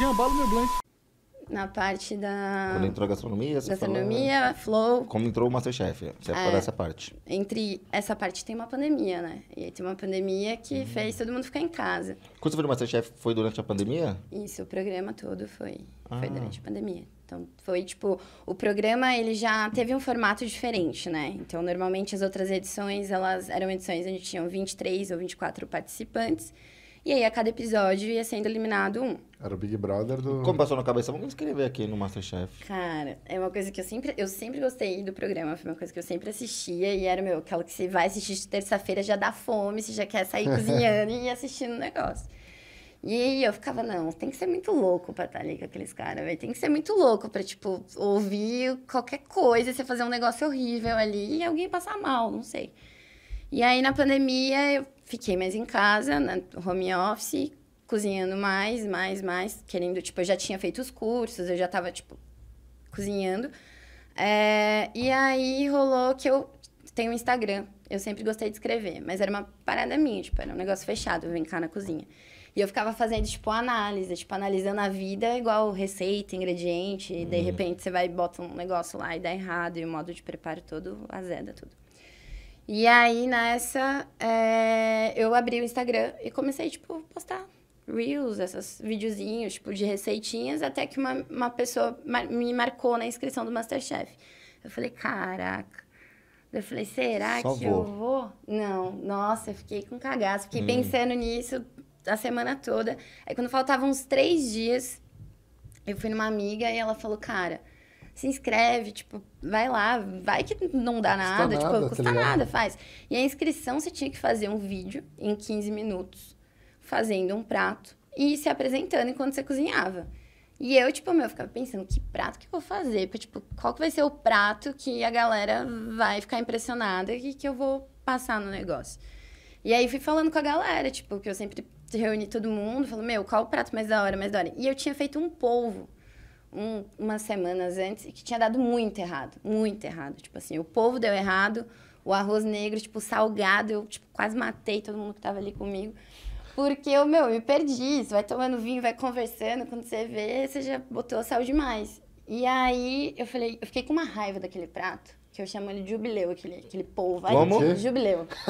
Jambalo meu blank. Na parte da. Quando entrou a gastronomia, você Gastronomia, falou... Né? flow. Como entrou o Masterchef, você é, essa parte. Entre essa parte tem uma pandemia, né? E aí tem uma pandemia que uhum. fez todo mundo ficar em casa. Quando você foi no Masterchef, foi durante a pandemia? Isso, o programa todo foi, ah. foi durante a pandemia. Então, foi tipo, o programa ele já teve um formato diferente, né? Então, normalmente as outras edições, elas eram edições onde tinham 23 ou 24 participantes. E aí, a cada episódio ia sendo eliminado um. Era o Big Brother do. Como passou na cabeça? Vamos escrever aqui no Masterchef. Cara, é uma coisa que eu sempre. Eu sempre gostei do programa. Foi uma coisa que eu sempre assistia. E era, meu, aquela que você vai assistir de terça-feira, já dá fome, você já quer sair cozinhando e assistindo o negócio. E eu ficava, não, tem que ser muito louco pra estar tá ali com aqueles caras, velho. Tem que ser muito louco pra, tipo, ouvir qualquer coisa, você fazer um negócio horrível ali e alguém passar mal, não sei. E aí, na pandemia, eu fiquei mais em casa, na home office, cozinhando mais, mais, mais, querendo, tipo, eu já tinha feito os cursos, eu já tava, tipo, cozinhando. É, e aí rolou que eu tenho um Instagram. Eu sempre gostei de escrever, mas era uma parada minha, tipo, era um negócio fechado, eu vim cá na cozinha. E eu ficava fazendo, tipo, análise, tipo, analisando a vida igual receita, ingrediente, e de uhum. repente você vai e bota um negócio lá e dá errado, e o modo de preparo todo azeda tudo. E aí, nessa, é, eu abri o Instagram e comecei, tipo, postar reels, esses videozinhos, tipo, de receitinhas, até que uma, uma pessoa me marcou na inscrição do Masterchef. Eu falei, caraca. Eu falei, será Só que vou. eu vou? Não, nossa, eu fiquei com cagaço. Fiquei hum. pensando nisso a semana toda. Aí quando faltavam uns três dias, eu fui numa amiga e ela falou, cara, se inscreve, tipo, vai lá, vai que não dá nada, custa tipo, nada, tá custa tá nada, faz. E a inscrição você tinha que fazer um vídeo em 15 minutos, fazendo um prato e se apresentando enquanto você cozinhava. E eu, tipo, meu, eu ficava pensando, que prato que eu vou fazer? tipo, qual que vai ser o prato que a galera vai ficar impressionada e que eu vou passar no negócio? E aí fui falando com a galera, tipo, que eu sempre reuni todo mundo, falou, meu, qual o prato mais da hora, mais da hora? E eu tinha feito um polvo um, umas semanas antes que tinha dado muito errado, muito errado. Tipo assim, o polvo deu errado, o arroz negro, tipo, salgado, eu tipo, quase matei todo mundo que tava ali comigo. Porque eu, meu, me perdi. Você vai tomando vinho, vai conversando, quando você vê, você já botou sal demais. E aí eu falei, eu fiquei com uma raiva daquele prato que eu chamo ele de jubileu, aquele, aquele povo. Como? Aí, jubileu.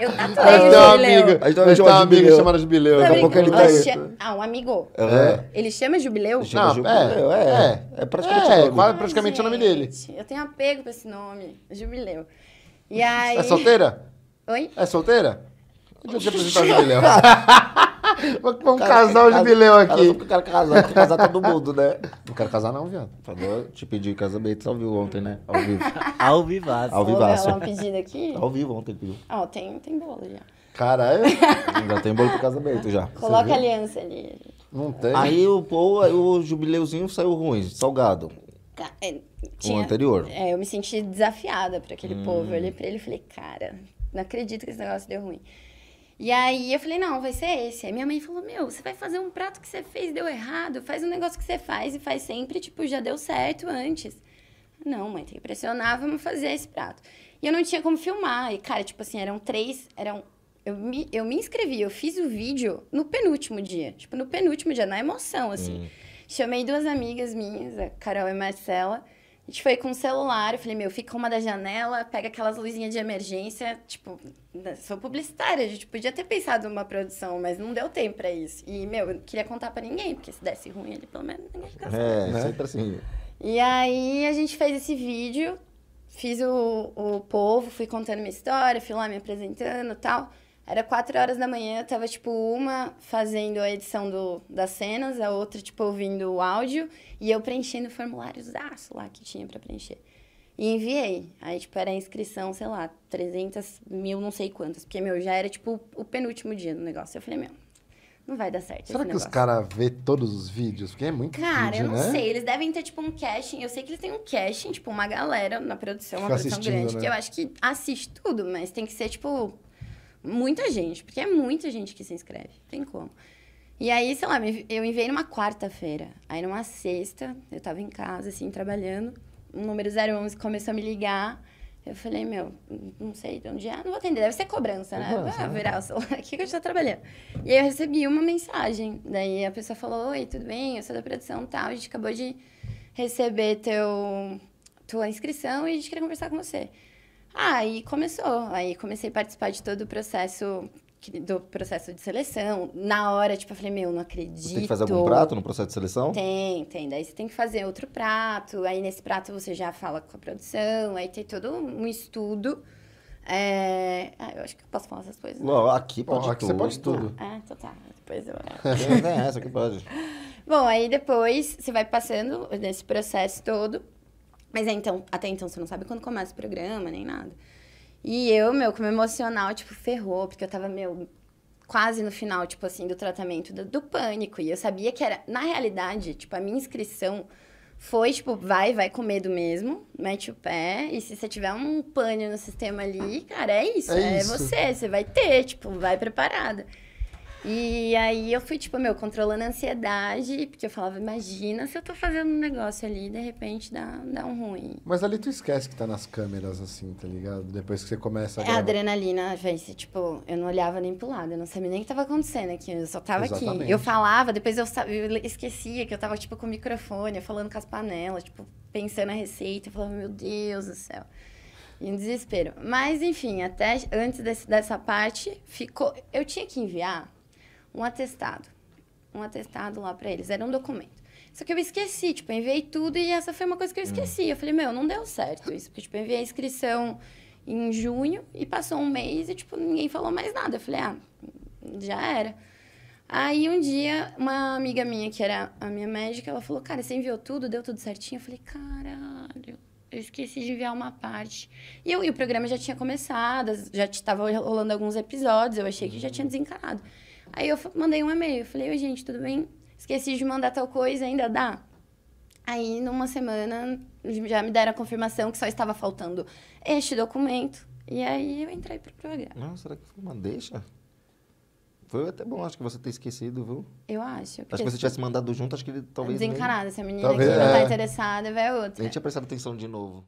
eu tatuei o jubileu. Amiga, a gente tem uma amiga chamada jubileu. Daqui a pouco ele tá aí. Ah, um amigo. É. Ele chama jubileu? Ele chama Não, é, jubileu, é. É, é praticamente, é, é praticamente Ai, o nome dele. Eu tenho apego pra esse nome, jubileu. E é aí... É solteira? Oi? É solteira? Deixa eu te apresentar o jubileu. Vamos casar o jubileu aqui. Eu quero casar, casar todo mundo, né? Quero casar não, viado. Por favor, te pedi casamento ao vivo ontem, né? Ao vivo. ao vivaço. Ao vivaço. Vou um pedido aqui? Ao vivo ontem pediu. Ah, ó, oh, tem, tem bolo já. Caralho, já tem bolo pro casamento já. Coloca a aliança ali. Não tem. Aí o, o, o jubileuzinho saiu ruim, salgado. É, tinha, o anterior. É, eu me senti desafiada para aquele hum. povo. Eu olhei hum. pra ele e falei, cara, não acredito que esse negócio deu ruim. E aí eu falei, não, vai ser esse. Aí minha mãe falou, meu, você vai fazer um prato que você fez deu errado, faz um negócio que você faz e faz sempre, tipo, já deu certo antes. Não, mãe, tem que pressionar, vamos fazer esse prato. E eu não tinha como filmar. E, cara, tipo assim, eram três, eram... Eu me, eu me inscrevi, eu fiz o vídeo no penúltimo dia. Tipo, no penúltimo dia, na emoção, assim. Hum. Chamei duas amigas minhas, a Carol e a Marcela a gente foi com o celular, eu falei, meu, fica uma da janela, pega aquelas luzinhas de emergência, tipo, né, sou publicitária, a gente podia ter pensado numa produção, mas não deu tempo pra isso. E, meu, eu não queria contar pra ninguém, porque se desse ruim, ali, pelo menos ninguém ficasse. É, né? sempre assim. E aí a gente fez esse vídeo, fiz o, o povo, fui contando minha história, fui lá me apresentando e tal. Era quatro horas da manhã, eu tava, tipo, uma fazendo a edição do, das cenas, a outra, tipo, ouvindo o áudio, e eu preenchendo formulários aço lá que tinha para preencher. E enviei. Aí, tipo, era a inscrição, sei lá, 300 mil, não sei quantas, porque, meu, já era, tipo, o penúltimo dia do negócio. Eu falei, meu, não vai dar certo. Será que negócio. os caras vê todos os vídeos? Porque é muito Cara, vídeo, eu não né? sei. Eles devem ter, tipo, um casting. Eu sei que eles têm um casting, tipo, uma galera na produção, Fica uma produção grande, né? que eu acho que assiste tudo, mas tem que ser, tipo, Muita gente, porque é muita gente que se inscreve, não tem como. E aí, sei lá, eu enviei numa quarta-feira. Aí numa sexta, eu tava em casa, assim, trabalhando. O número 011 começou a me ligar. Eu falei, meu, não sei de onde é, não vou atender. Deve ser cobrança, né? vou uhum. ah, virar o celular aqui que eu estou trabalhando. E aí eu recebi uma mensagem. Daí a pessoa falou, oi, tudo bem? Eu sou da produção tal, a gente acabou de receber teu, tua inscrição e a gente queria conversar com você. Ah, aí começou, aí comecei a participar de todo o processo do processo de seleção. Na hora, tipo, eu falei, meu, não acredito. Você tem que fazer algum prato no processo de seleção? Tem, tem. Daí você tem que fazer outro prato. Aí nesse prato você já fala com a produção. Aí tem todo um estudo. É... Ah, eu acho que eu posso falar essas coisas. Não, né? aqui pode Bom, aqui tudo. Você pode tudo. Ah, então tá. Depois eu... é, né? essa que pode. Bom, aí depois você vai passando nesse processo todo. Mas é, então, até então você não sabe quando começa o programa, nem nada. E eu, meu, com o emocional, tipo, ferrou, porque eu tava, meu, quase no final, tipo assim, do tratamento do, do, pânico. E eu sabia que era, na realidade, tipo, a minha inscrição foi, tipo, vai, vai com medo mesmo, mete o pé. E se você tiver um pânico no sistema ali, cara, é isso. É, é isso. você, você vai ter, tipo, vai preparada. E aí eu fui, tipo, meu, controlando a ansiedade, porque eu falava, imagina se eu tô fazendo um negócio ali e de repente dá, dá um ruim. Mas ali tu esquece que tá nas câmeras, assim, tá ligado? Depois que você começa a. É adrenalina, gente Tipo, eu não olhava nem pro lado, eu não sabia nem o que tava acontecendo aqui, eu só tava Exatamente. aqui. Eu falava, depois eu, eu esquecia que eu tava, tipo, com o microfone, falando com as panelas, tipo, pensando a receita, eu falava, meu Deus do céu. Em desespero. Mas, enfim, até antes desse, dessa parte, ficou. Eu tinha que enviar um atestado. Um atestado lá para eles, era um documento. Só que eu esqueci, tipo, eu enviei tudo e essa foi uma coisa que eu esqueci. Eu falei, meu, não deu certo isso. Porque, tipo, eu enviei a inscrição em junho e passou um mês e, tipo, ninguém falou mais nada. Eu falei, ah, já era. Aí um dia, uma amiga minha, que era a minha médica, ela falou, cara, você enviou tudo, deu tudo certinho. Eu falei, caralho, eu esqueci de enviar uma parte. E, eu, e o programa já tinha começado, já estava rolando alguns episódios, eu achei que já tinha desencarado. Aí eu mandei um e-mail, falei, oi gente, tudo bem? Esqueci de mandar tal coisa, ainda dá? Aí, numa semana, já me deram a confirmação que só estava faltando este documento. E aí eu entrei pro programa. Não, será que foi uma deixa? Foi até bom, acho que você ter esquecido, viu? Eu acho. Acho que você tivesse mandado junto, acho que ele talvez. Desencarada, nem... essa menina talvez, aqui é. não tá é. interessada, vai outra. tinha prestado atenção de novo.